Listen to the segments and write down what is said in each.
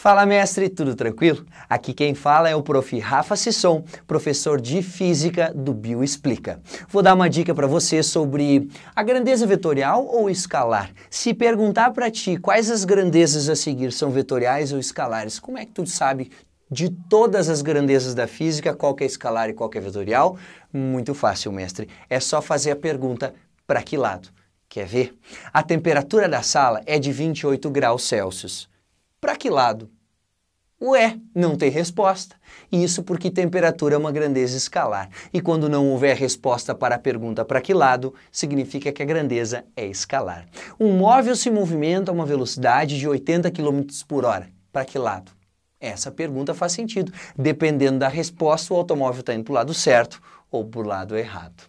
Fala mestre, tudo tranquilo? Aqui quem fala é o prof. Rafa Sisson, professor de física do Bioexplica. Vou dar uma dica para você sobre a grandeza vetorial ou escalar. Se perguntar para ti quais as grandezas a seguir são vetoriais ou escalares, como é que tu sabe de todas as grandezas da física, qual que é escalar e qual que é vetorial? Muito fácil, mestre. É só fazer a pergunta para que lado? Quer ver? A temperatura da sala é de 28 graus Celsius para que lado? Ué, não tem resposta. Isso porque temperatura é uma grandeza escalar. E quando não houver resposta para a pergunta para que lado, significa que a grandeza é escalar. Um móvel se movimenta a uma velocidade de 80 km por hora. Para que lado? Essa pergunta faz sentido. Dependendo da resposta, o automóvel está indo para o lado certo ou para o lado errado.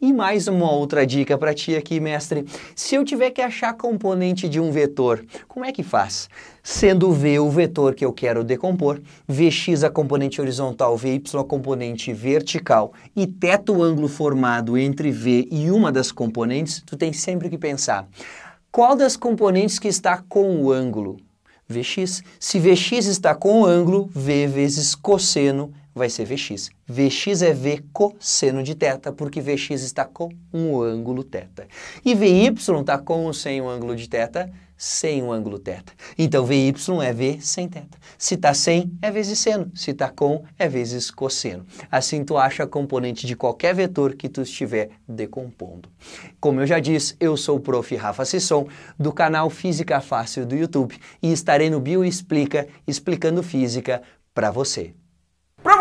E mais uma outra dica para ti aqui, mestre. Se eu tiver que achar componente de um vetor, como é que faz? Sendo V o vetor que eu quero decompor, Vx a componente horizontal, Vy a componente vertical e teto o ângulo formado entre V e uma das componentes, tu tem sempre que pensar qual das componentes que está com o ângulo? Vx. Se Vx está com o ângulo, V vezes cosseno vai ser Vx. Vx é V cosseno de θ, porque Vx está com um ângulo θ. E Vy está com ou sem um ângulo de θ? Sem um ângulo θ. Então Vy é V sem θ. Se está sem, é vezes seno. Se está com, é vezes cosseno. Assim tu acha a componente de qualquer vetor que tu estiver decompondo. Como eu já disse, eu sou o prof. Rafa Sisson, do canal Física Fácil do YouTube, e estarei no Bio Explica, explicando física para você.